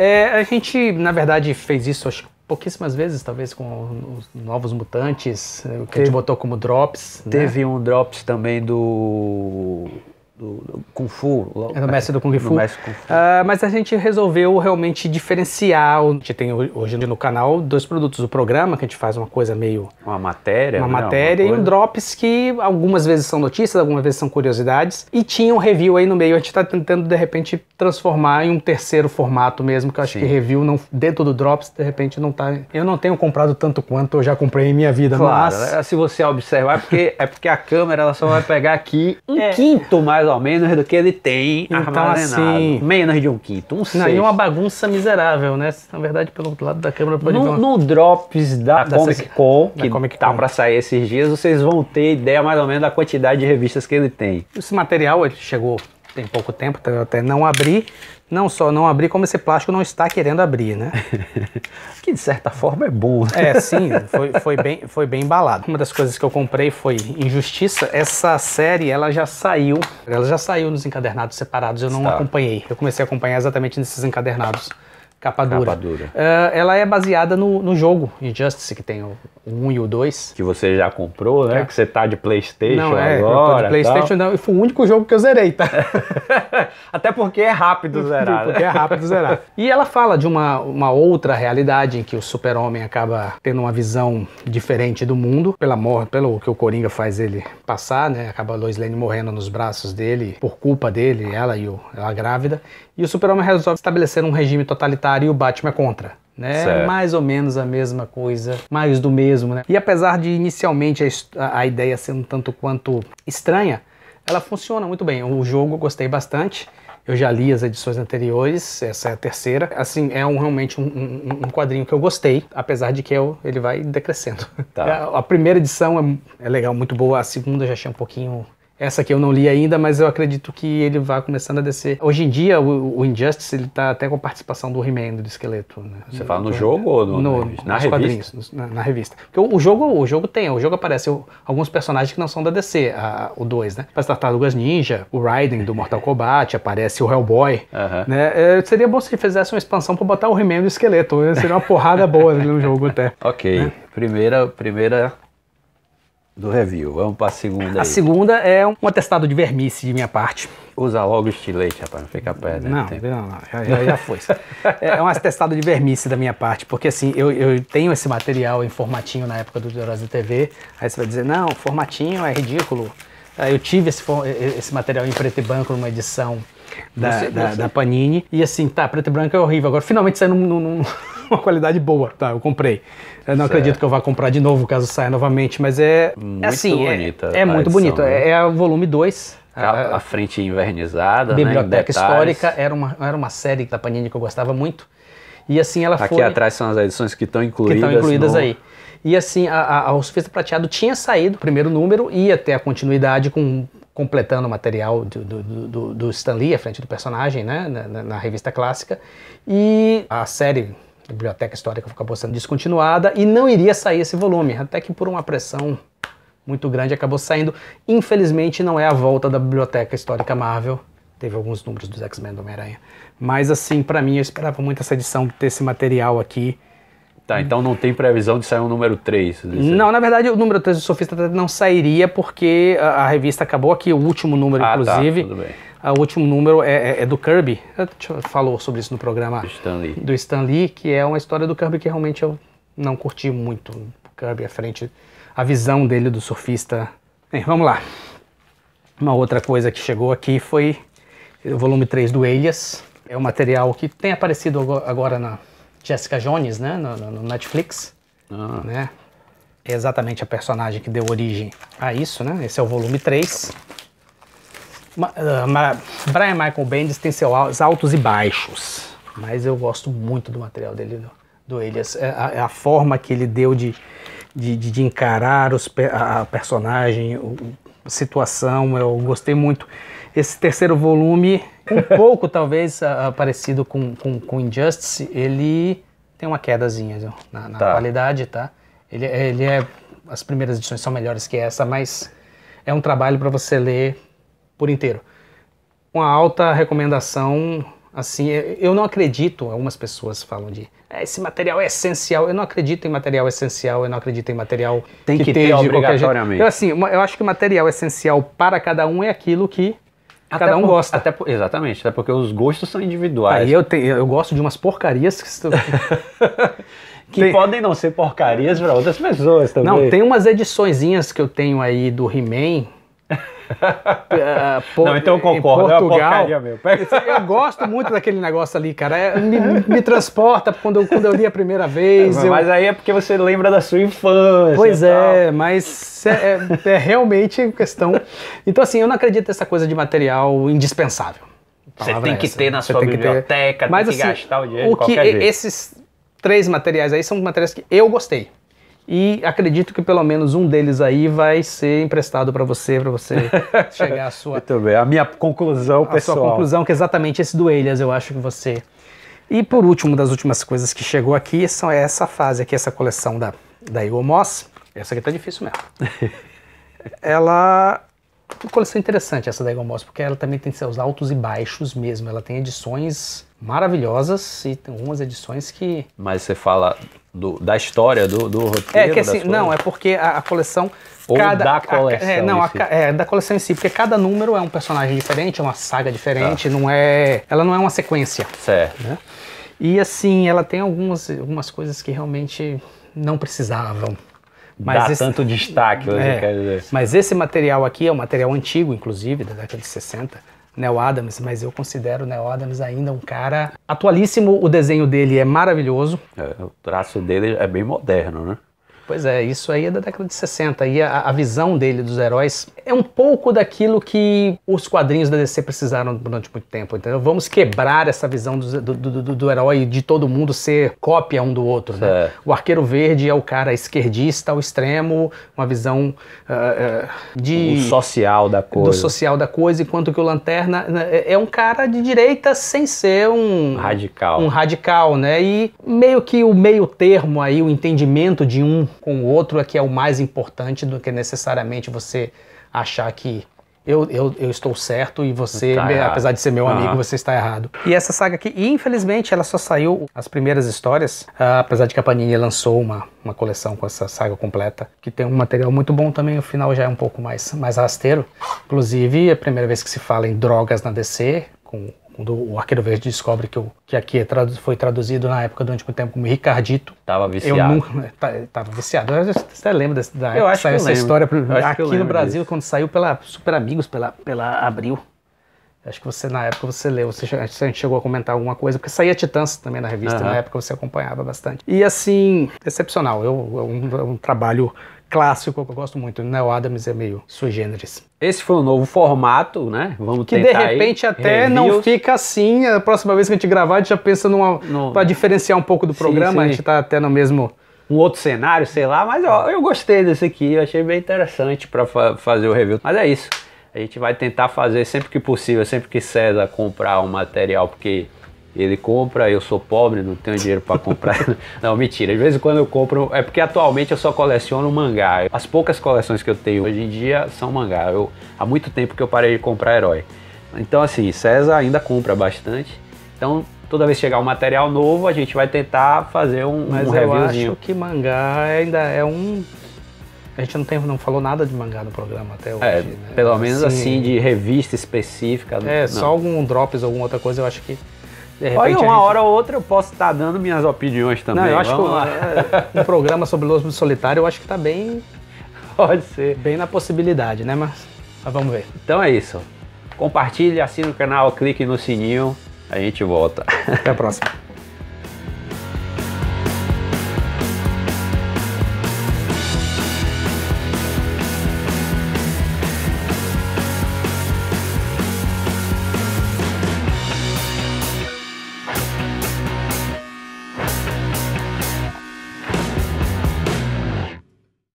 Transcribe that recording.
É, a gente, na verdade, fez isso acho, pouquíssimas vezes, talvez com os novos mutantes, eh, que teve, a gente botou como drops. Né? Teve né? um drops também do do, do Kung Fu. É do mestre do Kung Fu. Do mestre Kung Fu. Uh, mas a gente resolveu realmente diferenciar. A gente tem hoje no canal dois produtos. O programa, que a gente faz uma coisa meio... Uma matéria. Uma né, matéria uma e um Drops, que algumas vezes são notícias, algumas vezes são curiosidades. E tinha um review aí no meio. A gente está tentando, de repente, transformar em um terceiro formato mesmo, que eu acho Sim. que review não, dentro do Drops, de repente, não tá... Eu não tenho comprado tanto quanto eu já comprei em minha vida, claro, mas... Né? se você observar, é porque, é porque a câmera ela só vai pegar aqui um é. quinto mais ou menos do que ele tem então, armazenado. Assim, menos de um quinto, um sexto. E uma bagunça miserável, né? Na verdade, pelo lado da câmera pode no, ver uma... No Drops da, ah, tá, da Comic Con, que Comic tá para sair esses dias, vocês vão ter ideia mais ou menos da quantidade de revistas que ele tem. Esse material ele chegou tem pouco tempo, então até não abri. Não só não abri, como esse plástico não está querendo abrir, né? que de certa forma é bom. Né? É, sim, foi, foi, bem, foi bem embalado. Uma das coisas que eu comprei foi Injustiça. Essa série, ela já saiu, ela já saiu nos encadernados separados, eu não acompanhei. Eu comecei a acompanhar exatamente nesses encadernados. Capa dura. Capa dura. Uh, ah, ela é baseada no, no jogo Injustice, que tem o 1 um e o 2. Que você já comprou, né? É. Que você tá de Playstation não, é, agora. Eu tô de Playstation, tal. não. E foi o único jogo que eu zerei, tá? Até porque é rápido tipo, zerar. porque né? é rápido zerar. E ela fala de uma, uma outra realidade em que o super-homem acaba tendo uma visão diferente do mundo, pela morte, pelo que o Coringa faz ele passar, né? Acaba a Lois Lane morrendo nos braços dele, por culpa dele, ela e o, ela grávida. E o super-homem resolve estabelecer um regime totalitário Avatar e o Batman contra. Né? Mais ou menos a mesma coisa, mais do mesmo, né? E apesar de inicialmente a, a ideia ser um tanto quanto estranha, ela funciona muito bem. O jogo eu gostei bastante. Eu já li as edições anteriores, essa é a terceira. Assim, é um, realmente um, um, um quadrinho que eu gostei, apesar de que eu, ele vai decrescendo. Tá. A, a, primeira edição é, é legal, muito boa. A segunda eu já achei um pouquinho essa que eu não li ainda, mas eu acredito que ele vai começando a descer. Hoje em dia, o, o Injustice ele tá até com participação do He-Man, do esqueleto. Né? Você fala no jogo ou no, no, na, nos revista? na, na, revista? Porque o, o, jogo, o jogo tem, o jogo aparece o, alguns personagens que não são da DC, a, o 2, né? As Tartarugas Ninja, o Raiden do Mortal Kombat, aparece o Hellboy. Uh -huh. Né? É, seria bom se fizesse uma expansão para botar o He-Man do esqueleto. Né? Seria uma porrada boa no jogo até. Ok. Né? Primeira, primeira do review. Vamos para a segunda aí. A segunda é um, um atestado de vermice de minha parte. Usa logo o estilete, rapaz, não fica perto. Né? Não, não, não, já, já, já foi. É, é um atestado de vermice da minha parte, porque assim, eu, eu tenho esse material em formatinho na época do Deorosa TV, aí você vai dizer, não, formatinho é ridículo. Eu tive esse, esse material em preto e branco numa edição da, você, da, você. da, Panini, e assim, tá, preto e branco é horrível, agora finalmente saiu num, num, num... uma qualidade boa. Tá, eu comprei. Eu não certo. acredito que eu vá comprar de novo caso saia novamente, mas é. Muito é assim, é bonita. É, é muito edição, bonito. Né? É o é volume 2. A, a, ah, frente invernizada. Né, Biblioteca né, Histórica era uma, era uma série da Panini que eu gostava muito. E assim ela Aqui foi. Aqui atrás são as edições que estão incluídas. Que estão incluídas no... aí. E assim, a, o Surfista Prateado tinha saído primeiro número, ia ter a continuidade com completando o material do, do, do, do Stan Lee à frente do personagem, né, na, na, na revista clássica. E a série a Biblioteca Histórica acabou sendo descontinuada e não iria sair esse volume, até que por uma pressão muito grande acabou saindo. Infelizmente não é a volta da Biblioteca Histórica Marvel, teve alguns números dos X-Men do Homem-Aranha. Mas assim, para mim, eu esperava muito essa edição de ter esse material aqui. Tá, então não tem previsão de sair um número 3. Não, na verdade o número 3 do Sofista não sairia porque a, a revista acabou aqui, o último número, ah, tá, inclusive. Tá, tudo bem o último número é, é, é do Kirby. Ah, Falou sobre isso no programa do Stan, Lee. do Stan Lee, que é uma história do Kirby que realmente eu não curti muito. O Kirby à frente, a visão dele do surfista. Bem, vamos lá. Uma outra coisa que chegou aqui foi o volume 3 do Elias. É um material que tem aparecido agora na Jessica Jones, né? No, no Netflix. Ah. Né? É exatamente a personagem que deu origem a isso, né? Esse é o volume 3. Ah, Brian Michael Bendis tem seus altos e baixos, mas eu gosto muito do material dele, do Elias. É a, é a forma que ele deu de, de, de encarar os, a personagem, a situação, eu gostei muito. Esse terceiro volume, um pouco talvez ah, ah, parecido com, com, com Injustice, ele tem uma quedazinha viu? na, na tá. qualidade, tá? Ele, é, ele é. As primeiras edições são melhores que essa, mas é um trabalho para você ler por inteiro. Uma alta recomendação, assim, é, eu não acredito, algumas pessoas falam de é, esse material é essencial. Eu não acredito em material essencial, eu não acredito em material Tem que, que ter obrigatoriamente. Eu, então, assim, eu acho que o material essencial para cada um é aquilo que até cada um por, gosta. Até por, exatamente, até porque os gostos são individuais. Aí eu, te, eu gosto de umas porcarias que estou... que tem... podem não ser porcarias para outras pessoas também. Não, tem umas ediçõezinhas que eu tenho aí do He-Man, uh, não, então eu concordo, em é Portugal. É mesmo. eu gosto muito daquele negócio ali, cara. É, me, me, transporta quando eu, quando eu li a primeira vez. mas aí é porque você lembra da sua infância. Pois é, mas é, é realmente questão. Então, assim, eu não acredito nessa coisa de material indispensável. Você tem é que essa. ter né? na sua biblioteca, tem que, ter... mas, que assim, gastar o dinheiro. O que, Esses três materiais aí são materiais que eu gostei. E acredito que pelo menos um deles aí vai ser emprestado para você, para você chegar à sua. Muito bem, a minha conclusão a pessoal. A sua conclusão, que é exatamente esse do Elias, eu acho que você. E por último, das últimas coisas que chegou aqui, são essa fase aqui, essa coleção da, da Eagle Moss. Essa aqui tá difícil mesmo. ela uma coleção interessante essa da Eagle Moss, porque ela também tem seus altos e baixos mesmo. Ela tem edições maravilhosas e tem algumas edições que. Mas você fala do, da história, do, do roteiro? É que assim, não, é porque a, a coleção. Ou cada, da coleção. A, é, não, a, é, da coleção em si, porque cada número é um personagem diferente, é uma saga diferente, tá. não é. Ela não é uma sequência. Certo. Né? E assim, ela tem algumas, algumas coisas que realmente não precisavam. Mas Dá esse, tanto destaque, hoje, é, quer dizer. Mas esse material aqui é um material antigo, inclusive, da década de 60 Neil Adams, mas eu considero o Neil Adams ainda um cara atualíssimo. O desenho dele é maravilhoso. É, o traço dele é bem moderno, né? Pois é, isso aí é da década de 60. E a, a, visão dele dos heróis é um pouco daquilo que os quadrinhos da DC precisaram durante muito tempo, entendeu? Vamos quebrar essa visão do, do, do, do herói de todo mundo ser cópia um do outro, é. O Arqueiro Verde é o cara esquerdista ao extremo, uma visão uh, uh, de... O social da coisa. Do social da coisa, enquanto que o Lanterna né, é, é um cara de direita sem ser um... Radical. Um radical, né? E meio que o meio termo aí, o entendimento de um com o outro é que é o mais importante do que necessariamente você achar que eu, eu, eu estou certo e você, tá apesar de ser meu amigo, uhum. você está errado. E essa saga aqui, infelizmente, ela só saiu as primeiras histórias, uh, apesar de que a Panini lançou uma, uma coleção com essa saga completa, que tem um material muito bom também, o final já é um pouco mais, mais rasteiro. Inclusive, é a primeira vez que se fala em drogas na DC, com quando o Arqueiro Verde descobre que, eu, que aqui é tradu foi traduzido na época durante muito tempo como Ricardito. Tava viciado. Eu nunca, tá, tava viciado. Eu, você lembra da eu acho que saiu essa história? aqui no Brasil, disso. quando saiu pela Super Amigos, pela, pela Abril. Acho que você, na época, você leu, você, a gente chegou a comentar alguma coisa, porque saía Titãs também na revista, uhum. na época você acompanhava bastante. E assim, excepcional. Eu, um, um trabalho clássico que eu gosto muito. Neo Adams é meio sui generis. Esse foi um novo formato, né? Vamos que tentar Que de repente aí. até Reviews. não fica assim. A próxima vez que a gente gravar, a gente já pensa numa... No... para diferenciar um pouco do programa. Sim, sim. A gente tá até no mesmo... Um outro cenário, sei lá. Mas ó, eu gostei desse aqui. Eu achei bem interessante para fa fazer o review. Mas é isso. A gente vai tentar fazer sempre que possível, sempre que César comprar um material, porque ele compra, eu sou pobre, não tenho dinheiro para comprar. não, mentira. De vez em quando eu compro. É porque atualmente eu só coleciono mangá. As poucas coleções que eu tenho hoje em dia são mangá. Eu, há muito tempo que eu parei de comprar herói. Então, assim, César ainda compra bastante. Então, toda vez que chegar um material novo, a gente vai tentar fazer um, Mas um eu acho que mangá ainda é um a gente não, tem, não falou nada de mangá no programa até hoje. É, né? Pelo menos assim, assim, de revista específica. É, não. só algum drops, alguma outra coisa, eu acho que Olha, uma gente... hora ou outra eu posso estar tá dando minhas opiniões também. Não, eu acho Vamos que o, um programa sobre o Lobo Solitário eu acho que está bem. Pode ser. Bem na possibilidade, né? Mas, mas vamos ver. Então é isso. Compartilhe, assine o canal, clique no sininho. A gente volta. Até a próxima.